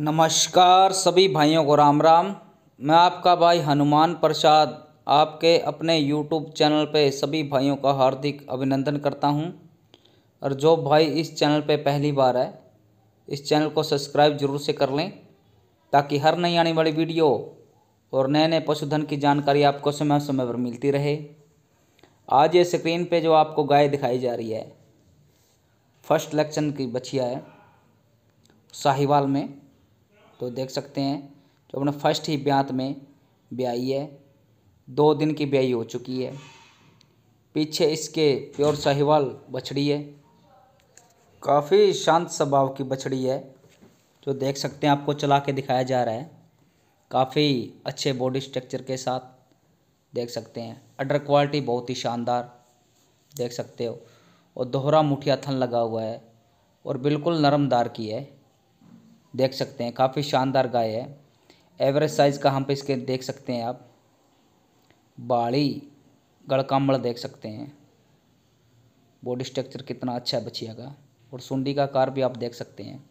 नमस्कार सभी भाइयों को राम राम मैं आपका भाई हनुमान प्रसाद आपके अपने यूट्यूब चैनल पे सभी भाइयों का हार्दिक अभिनंदन करता हूँ और जो भाई इस चैनल पे पहली बार है इस चैनल को सब्सक्राइब जरूर से कर लें ताकि हर नई आने वाली वीडियो और नए नए पशुधन की जानकारी आपको समय समय पर मिलती रहे आज ये स्क्रीन पे जो आपको गाय दिखाई जा रही है फर्स्ट लक्षण की बछिया है साहिवाल में तो देख सकते हैं जो अपने फर्स्ट ही ब्यात में ब्याई है दो दिन की ब्याई हो चुकी है पीछे इसके प्योर साहिवाल बछड़ी है काफ़ी शांत स्वभाव की बछड़ी है जो देख सकते हैं आपको चला के दिखाया जा रहा है काफ़ी अच्छे बॉडी स्ट्रक्चर के साथ देख सकते हैं अडर क्वालिटी बहुत ही शानदार देख सकते हो और दोहरा मुठिया थन लगा हुआ है और बिल्कुल नरमदार की है देख सकते हैं काफ़ी शानदार गाय है एवरेज साइज़ का हम पे इसके देख सकते हैं आप बाड़ी गड़काम देख सकते हैं बॉडी स्ट्रक्चर कितना अच्छा है बछिया का और सुंडी का आकार भी आप देख सकते हैं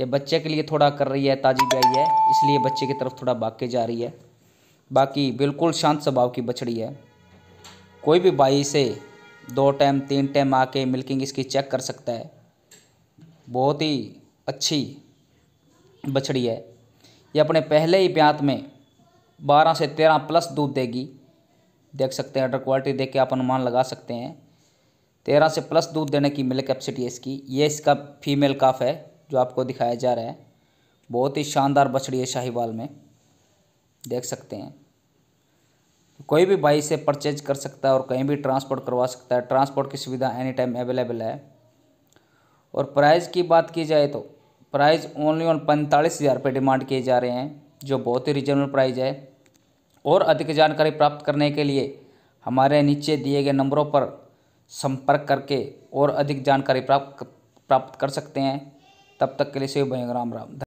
ये बच्चे के लिए थोड़ा कर रही है ताज़ी गाई है इसलिए बच्चे की तरफ थोड़ा भाग के जा रही है बाकी बिल्कुल शांत स्वभाव की बछड़ी है कोई भी बाई से दो टाइम तीन टाइम आके मिल्किंग इसकी चेक कर सकता है बहुत ही अच्छी बछड़ी है ये अपने पहले ही ब्यात में बारह से तेरह प्लस दूध देगी देख सकते हैं अडर क्वालिटी देख के आप अनुमान लगा सकते हैं तेरह से प्लस दूध देने की मिल्क कैपेसिटी है इसकी ये इसका फीमेल काफ है जो आपको दिखाया जा रहा है बहुत ही शानदार बछड़ी है शाहीवाल में देख सकते हैं कोई भी भाई से परचेज कर सकता है और कहीं भी ट्रांसपोर्ट करवा सकता है ट्रांसपोर्ट की सुविधा एनी टाइम अवेलेबल है और प्राइस की बात की जाए तो प्राइस ओनली ऑन पैंतालीस हज़ार रुपये डिमांड किए जा रहे हैं जो बहुत ही रिजनेबल प्राइस है और अधिक जानकारी प्राप्त करने के लिए हमारे नीचे दिए गए नंबरों पर संपर्क करके और अधिक जानकारी प्राप्त प्राप्त कर सकते हैं तब तक के लिए सभी भयंग राम राम